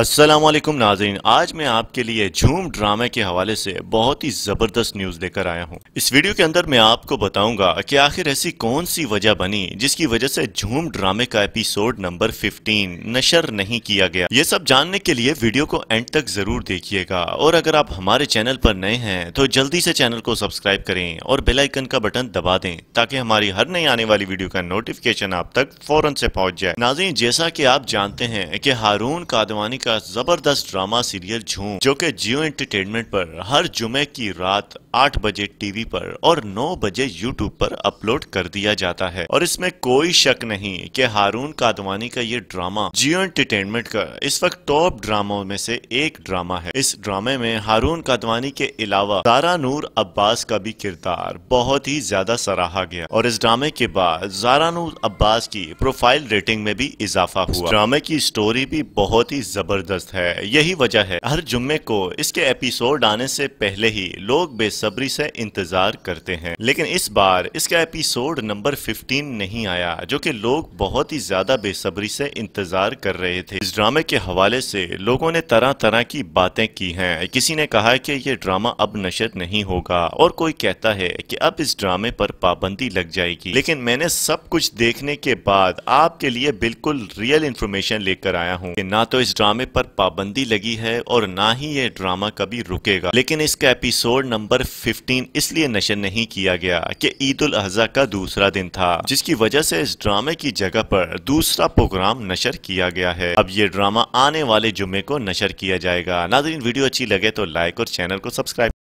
असलम नाजरीन आज मैं आपके लिए झूम ड्रामे के हवाले से बहुत ही ज़बरदस्त न्यूज़ लेकर आया हूँ इस वीडियो के अंदर मैं आपको बताऊंगा कि आखिर ऐसी कौन सी वजह बनी जिसकी वजह से झूम ड्रामे का एपिसोड नंबर 15 नशर नहीं किया गया ये सब जानने के लिए वीडियो को एंड तक ज़रूर देखिएगा और अगर आप हमारे चैनल पर नए हैं तो जल्दी से चैनल को सब्सक्राइब करें और बेलाइकन का बटन दबा दें ताकि हमारी हर नई आने वाली वीडियो का नोटिफिकेशन आप तक फ़ौरन से पहुँच जाए नाजरीन जैसा की आप जानते हैं की हारून कादवानी का जबरदस्त ड्रामा सीरियल झूम जो कि जियो एंटरटेनमेंट पर हर जुमे की रात आठ बजे टीवी पर और नौ बजे यूट्यूब पर अपलोड कर दिया जाता है और इसमें कोई शक नहीं कि हारून कादवानी का ये ड्रामा जियो एंटरटेनमेंट का इस वक्त टॉप ड्रामों में से एक ड्रामा है इस ड्रामे में हारून कादवानी के अलावा जारा नूर अब्बास का भी किरदार बहुत ही ज्यादा सराहा गया और इस ड्रामे के बाद जारा नूर अब्बास की प्रोफाइल रेटिंग में भी इजाफा हुआ ड्रामे की स्टोरी भी बहुत ही जबरदस्त है यही वजह है हर जुम्मे को इसके एपिसोड आने से पहले ही लोग बेस बेसब्री से इंतजार करते हैं लेकिन इस बार इसका एपिसोड नंबर 15 नहीं आया जो कि लोग बहुत ही ज्यादा बेसब्री से इंतजार कर रहे थे इस ड्रामे के हवाले से लोगों ने तरह तरह की बातें की हैं किसी ने कहा कि ये ड्रामा अब नशर नहीं होगा और कोई कहता है कि अब इस ड्रामे पर पाबंदी लग जाएगी लेकिन मैंने सब कुछ देखने के बाद आपके लिए बिल्कुल रियल इंफॉर्मेशन लेकर आया हूँ ना तो इस ड्रामे पर पाबंदी लगी है और ना ही ये ड्रामा कभी रुकेगा लेकिन इसका एपिसोड नंबर फिफ्टीन इसलिए नशर नहीं किया गया कि ईद उल अजहा का दूसरा दिन था जिसकी वजह से इस ड्रामे की जगह पर दूसरा प्रोग्राम नशर किया गया है अब ये ड्रामा आने वाले जुमे को नशर किया जाएगा नाजरीन वीडियो अच्छी लगे तो लाइक और चैनल को सब्सक्राइब